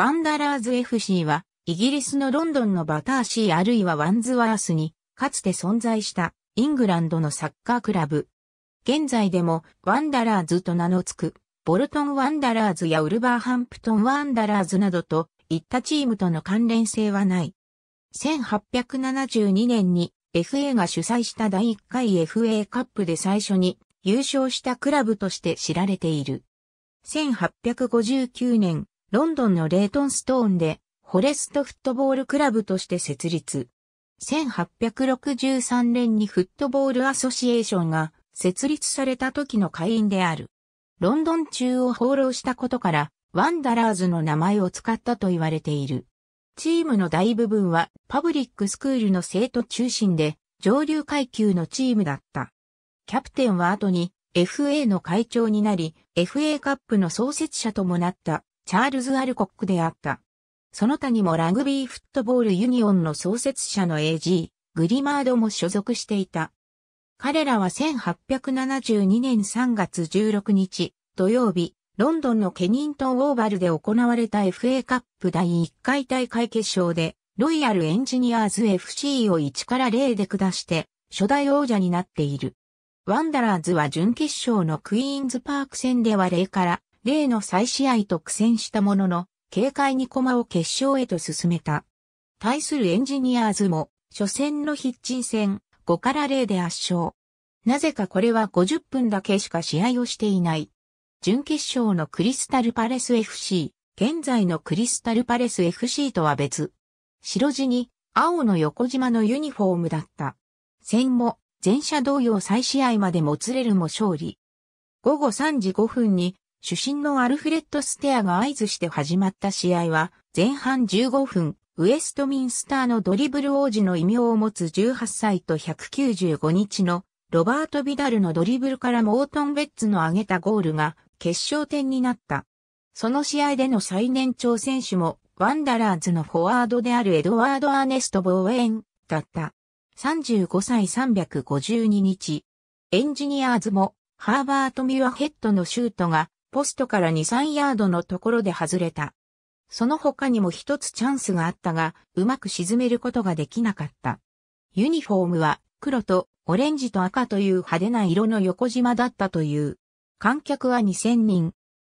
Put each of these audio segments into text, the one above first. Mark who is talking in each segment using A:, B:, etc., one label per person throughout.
A: ワンダラーズ FC は、イギリスのロンドンのバターシーあるいはワンズワースに、かつて存在したイングランドのサッカークラブ。現在でもワンダラーズと名の付く、ボルトンワンダラーズやウルバーハンプトンワンダラーズなどといったチームとの関連性はない。1872年に FA が主催した第1回 FA カップで最初に優勝したクラブとして知られている。1859年ロンドンのレイトンストーンで、フォレストフットボールクラブとして設立。1863年にフットボールアソシエーションが設立された時の会員である。ロンドン中を放浪したことから、ワンダラーズの名前を使ったと言われている。チームの大部分はパブリックスクールの生徒中心で上流階級のチームだった。キャプテンは後に FA の会長になり、FA カップの創設者ともなったチャールズ・アルコックであった。その他にもラグビーフットボールユニオンの創設者の AG、グリマードも所属していた。彼らは1872年3月16日土曜日、ロンドンのケニントン・オーバルで行われた FA カップ第1回大会決勝で、ロイヤルエンジニアーズ FC を1から0で下して、初代王者になっている。ワンダラーズは準決勝のクイーンズパーク戦では0から例の再試合と苦戦したものの、軽快に駒を決勝へと進めた。対するエンジニアーズも、初戦のヒッチン戦、5から0で圧勝。なぜかこれは50分だけしか試合をしていない。準決勝のクリスタルパレス FC、現在のクリスタルパレス FC とは別。白地に青の横島のユニフォームだった。戦後、前者同様再試合までもつれるも勝利。午後3時5分に主審のアルフレッド・ステアが合図して始まった試合は、前半15分、ウエストミンスターのドリブル王子の異名を持つ18歳と195日のロバート・ビダルのドリブルからモートン・ベッツの挙げたゴールが決勝点になった。その試合での最年長選手もワンダラーズのフォワードであるエドワード・アーネスト・ボーエンだった。35歳352日。エンジニアーズもハーバート・ミュアヘッドのシュートがポストから2、3ヤードのところで外れた。その他にも一つチャンスがあったが、うまく沈めることができなかった。ユニフォームは黒とオレンジと赤という派手な色の横縞だったという。観客は2000人。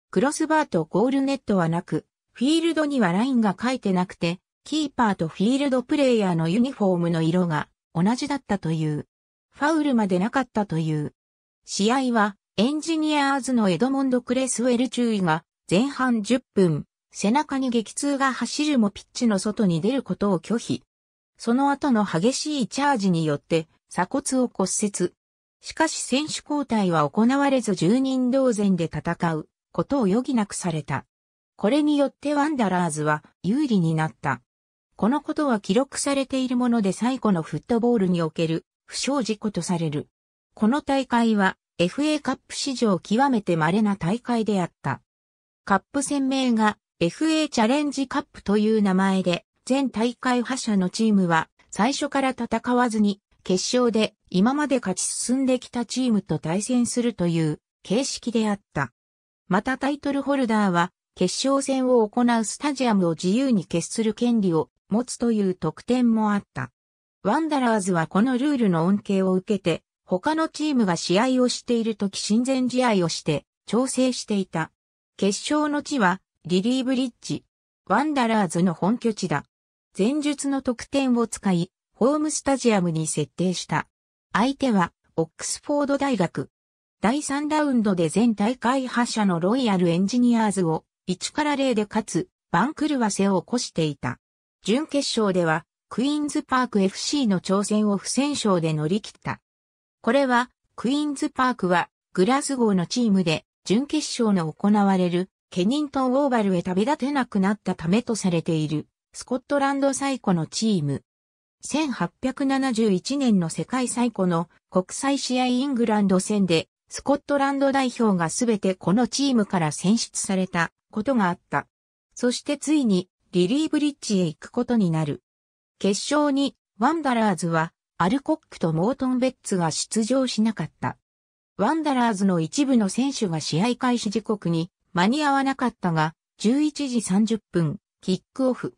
A: クロスバーとゴールネットはなく、フィールドにはラインが書いてなくて、キーパーとフィールドプレイヤーのユニフォームの色が同じだったという。ファウルまでなかったという。試合はエンジニアーズのエドモンド・クレスウェル注意が前半10分、背中に激痛が走るもピッチの外に出ることを拒否。その後の激しいチャージによって鎖骨を骨折。しかし選手交代は行われず10人同然で戦うことを余儀なくされた。これによってワンダラーズは有利になった。このことは記録されているもので最古のフットボールにおける不祥事故とされる。この大会は FA カップ史上極めて稀な大会であった。カップ戦名が FA チャレンジカップという名前で、全大会覇者のチームは最初から戦わずに、決勝で今まで勝ち進んできたチームと対戦するという形式であった。またタイトルホルダーは決勝戦を行うスタジアムを自由に決する権利を持つという特典もあった。ワンダラーズはこのルールの恩恵を受けて他のチームが試合をしているとき親善試合をして調整していた。決勝の地はリリーブリッジ、ワンダラーズの本拠地だ。前述の得点を使い、ホームスタジアムに設定した。相手はオックスフォード大学。第3ラウンドで全大会覇者のロイヤルエンジニアーズを1から0で勝つ番狂わせを起こしていた。準決勝ではクイーンズパーク FC の挑戦を不戦勝で乗り切った。これは、クイーンズパークは、グラスゴーのチームで、準決勝の行われる、ケニントンオーバルへ旅立てなくなったためとされている、スコットランド最古のチーム。1871年の世界最古の国際試合イングランド戦で、スコットランド代表がすべてこのチームから選出されたことがあった。そしてついにリリーブリッジへ行くことになる。決勝にワンダラーズはアルコックとモートン・ベッツが出場しなかった。ワンダラーズの一部の選手が試合開始時刻に間に合わなかったが、11時30分、キックオフ。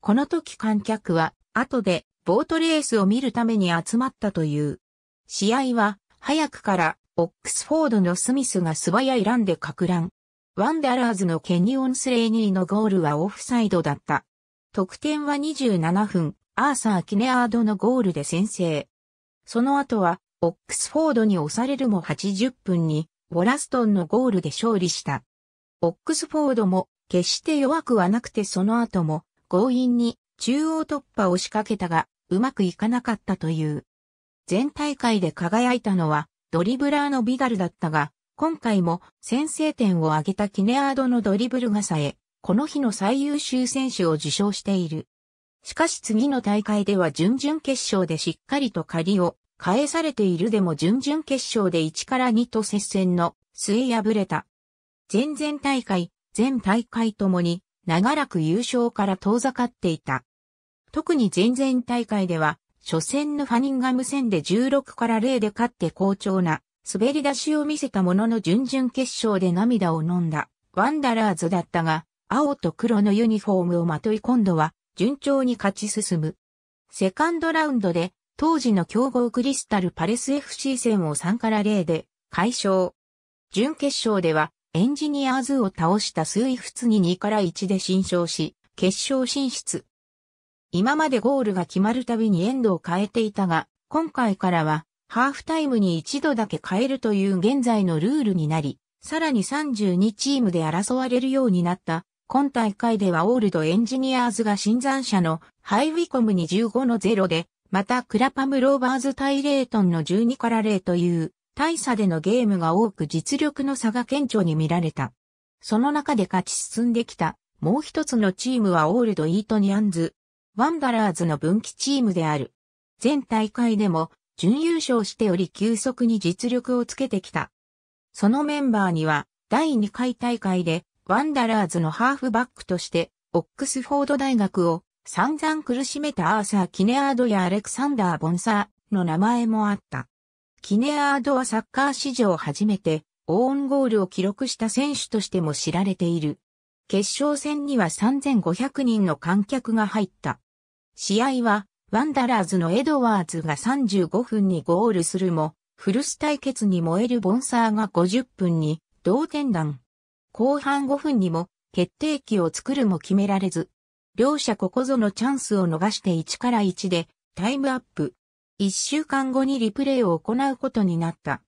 A: この時観客は、後で、ボートレースを見るために集まったという。試合は、早くから、オックスフォードのスミスが素早いランでく乱。ワンダラーズのケニオンスレーニーのゴールはオフサイドだった。得点は27分、アーサー・キネアードのゴールで先制。その後は、オックスフォードに押されるも80分に、ウォラストンのゴールで勝利した。オックスフォードも、決して弱くはなくてその後も、強引に中央突破を仕掛けたが、うまくいかなかったという。全大会で輝いたのは、ドリブラーのビダルだったが、今回も先制点を挙げたキネアードのドリブルがさえ、この日の最優秀選手を受賞している。しかし次の大会では準々決勝でしっかりと借りを返されているでも準々決勝で1から2と接戦の末敗れた。前々大会、全大会ともに長らく優勝から遠ざかっていた。特に前々大会では、初戦のファニンガム戦で16から0で勝って好調な滑り出しを見せたものの準々決勝で涙を飲んだワンダラーズだったが、青と黒のユニフォームをまとい今度は順調に勝ち進む。セカンドラウンドで、当時の強豪クリスタルパレス FC 戦を3から0で、解消。準決勝では、エンジニアーズを倒したスイフツに2から1で新勝し、決勝進出。今までゴールが決まるたびにエンドを変えていたが、今回からは、ハーフタイムに一度だけ変えるという現在のルールになり、さらに32チームで争われるようになった今大会ではオールドエンジニアーズが新参者のハイウィコムに15の0で、またクラパムローバーズ対レートンの12から0という大差でのゲームが多く実力の差が顕著に見られた。その中で勝ち進んできたもう一つのチームはオールドイートニアンズ、ワンダラーズの分岐チームである。全大会でも準優勝しており急速に実力をつけてきた。そのメンバーには第2回大会でワンダラーズのハーフバックとして、オックスフォード大学を散々苦しめたアーサー・キネアードやアレクサンダー・ボンサーの名前もあった。キネアードはサッカー史上初めてオーンゴールを記録した選手としても知られている。決勝戦には3500人の観客が入った。試合は、ワンダラーズのエドワーズが35分にゴールするも、フルス対決に燃えるボンサーが50分に同点弾。後半5分にも決定機を作るも決められず、両者ここぞのチャンスを逃して1から1でタイムアップ。1週間後にリプレイを行うことになった。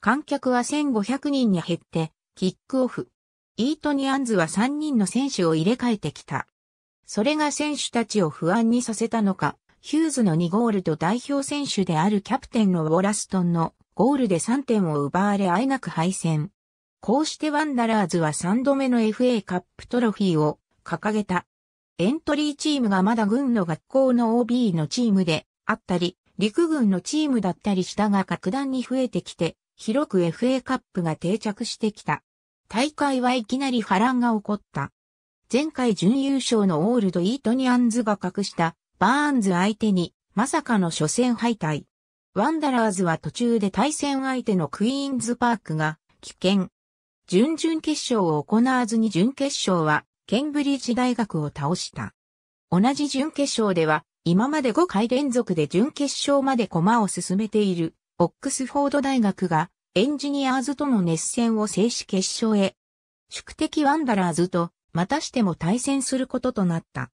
A: 観客は1500人に減って、キックオフ。イートニアンズは3人の選手を入れ替えてきた。それが選手たちを不安にさせたのか、ヒューズの2ゴールと代表選手であるキャプテンのウォラストンのゴールで3点を奪われあえなく敗戦。こうしてワンダラーズは3度目の FA カップトロフィーを掲げた。エントリーチームがまだ軍の学校の OB のチームであったり、陸軍のチームだったりしたが格段に増えてきて、広く FA カップが定着してきた。大会はいきなり波乱が起こった。前回準優勝のオールド・イートニアンズが隠したバーンズ相手にまさかの初戦敗退。ワンダラーズは途中で対戦相手のクイーンズパークが危険、準々決勝を行わずに準決勝は、ケンブリッジ大学を倒した。同じ準決勝では、今まで5回連続で準決勝まで駒を進めている、オックスフォード大学が、エンジニアーズとの熱戦を制し決勝へ。宿敵ワンダラーズと、またしても対戦することとなった。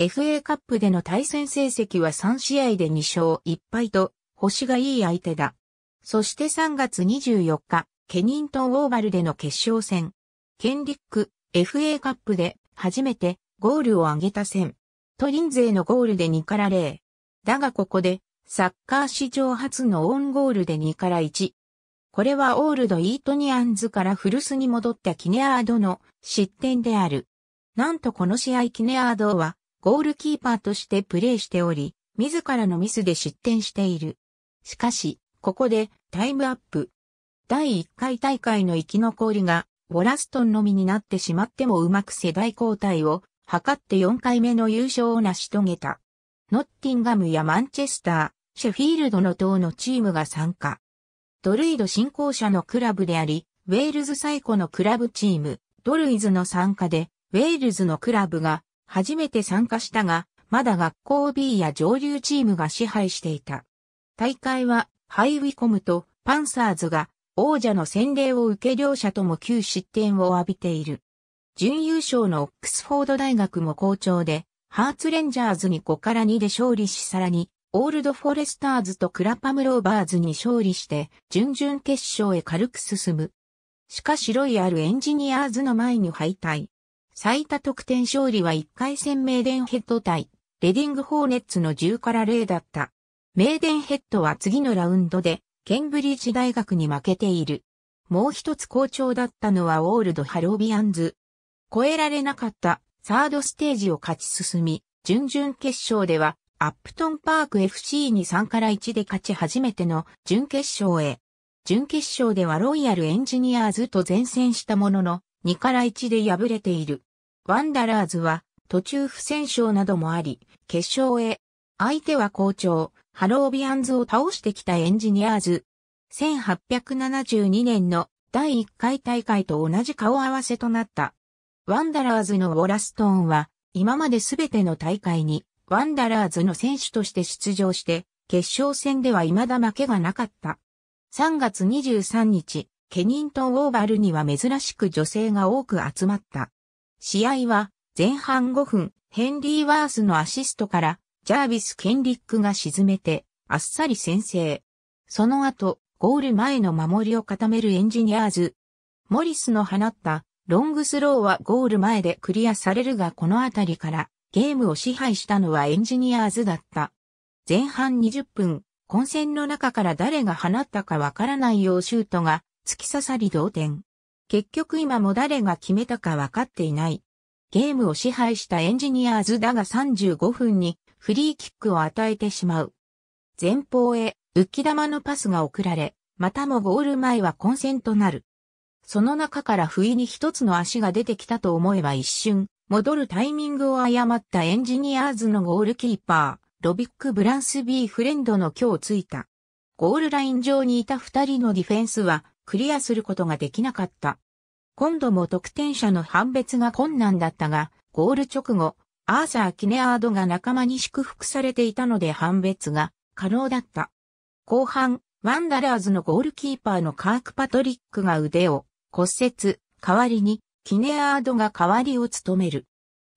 A: FA カップでの対戦成績は3試合で2勝1敗と、星がいい相手だ。そして3月24日、ケニントン・オーバルでの決勝戦。ケンリック FA カップで初めてゴールを挙げた戦。トリン勢のゴールで2から0。だがここでサッカー史上初のオンゴールで2から1。これはオールド・イートニアンズから古巣に戻ったキネアードの失点である。なんとこの試合キネアードはゴールキーパーとしてプレーしており、自らのミスで失点している。しかし、ここでタイムアップ、第1回大会の生き残りが、ウォラストンのみになってしまってもうまく世代交代を図って4回目の優勝を成し遂げた。ノッティンガムやマンチェスター、シェフィールドの等のチームが参加。ドルイド新行者のクラブであり、ウェールズ最古のクラブチーム、ドルイズの参加で、ウェールズのクラブが初めて参加したが、まだ学校 B や上流チームが支配していた。大会は、ハイウィコムとパンサーズが王者の洗礼を受け両者とも9失点を浴びている。準優勝のオックスフォード大学も好調で、ハーツレンジャーズに5から2で勝利しさらに、オールドフォレスターズとクラパムローバーズに勝利して、準々決勝へ軽く進む。しかしロイヤルエンジニアーズの前に敗退。最多得点勝利は1回戦メーデンヘッド対、レディングホーネッツの10から0だった。メーデンヘッドは次のラウンドで、ケンブリッジ大学に負けている。もう一つ好調だったのはオールドハロビアンズ。超えられなかったサードステージを勝ち進み、準々決勝ではアップトンパーク FC に3から1で勝ち初めての準決勝へ。準決勝ではロイヤルエンジニアーズと前線したものの2から1で敗れている。ワンダラーズは途中不戦勝などもあり、決勝へ。相手は好調、ハロービアンズを倒してきたエンジニアーズ。1872年の第1回大会と同じ顔合わせとなった。ワンダラーズのウォラストーンは、今まで全ての大会に、ワンダラーズの選手として出場して、決勝戦では未だ負けがなかった。3月23日、ケニントン・オーバルには珍しく女性が多く集まった。試合は、前半5分、ヘンリー・ワースのアシストから、ジャービス・ケンリックが沈めて、あっさり先制。その後、ゴール前の守りを固めるエンジニアーズ。モリスの放ったロングスローはゴール前でクリアされるがこのあたりからゲームを支配したのはエンジニアーズだった。前半20分、混戦の中から誰が放ったかわからないようシュートが突き刺さり同点。結局今も誰が決めたかわかっていない。ゲームを支配したエンジニアーズだが35分にフリーキックを与えてしまう。前方へ浮き玉のパスが送られ、またもゴール前は混戦となる。その中から不意に一つの足が出てきたと思えば一瞬、戻るタイミングを誤ったエンジニアーズのゴールキーパー、ロビック・ブランスビー・フレンドの今日ついた。ゴールライン上にいた二人のディフェンスはクリアすることができなかった。今度も得点者の判別が困難だったが、ゴール直後、アーサー・キネアードが仲間に祝福されていたので判別が可能だった。後半、ワンダラーズのゴールキーパーのカーク・パトリックが腕を骨折、代わりにキネアードが代わりを務める。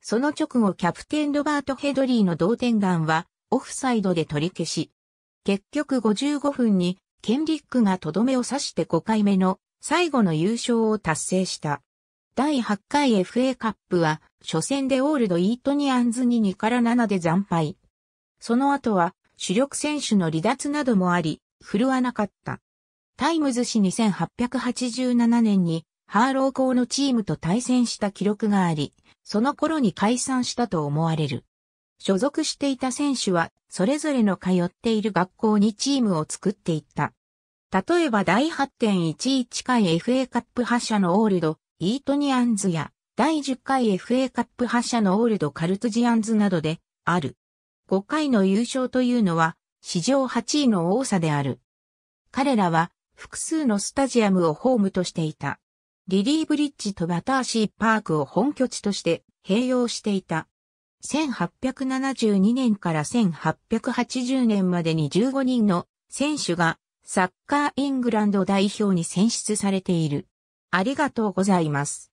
A: その直後キャプテンロバート・ヘドリーの同点弾はオフサイドで取り消し。結局55分にケンリックがとどめを刺して5回目の最後の優勝を達成した。第8回 FA カップは初戦でオールドイートニアンズに2から7で惨敗。その後は、主力選手の離脱などもあり、振るわなかった。タイムズ氏2887年に、ハーロー校のチームと対戦した記録があり、その頃に解散したと思われる。所属していた選手は、それぞれの通っている学校にチームを作っていった。例えば第8.11回 FA カップ覇者のオールド、イートニアンズや、第10回 FA カップ覇者のオールドカルトジアンズなどである。5回の優勝というのは史上8位の多さである。彼らは複数のスタジアムをホームとしていた。リリーブリッジとバターシーパークを本拠地として併用していた。1872年から1880年までに15人の選手がサッカーイングランド代表に選出されている。ありがとうございます。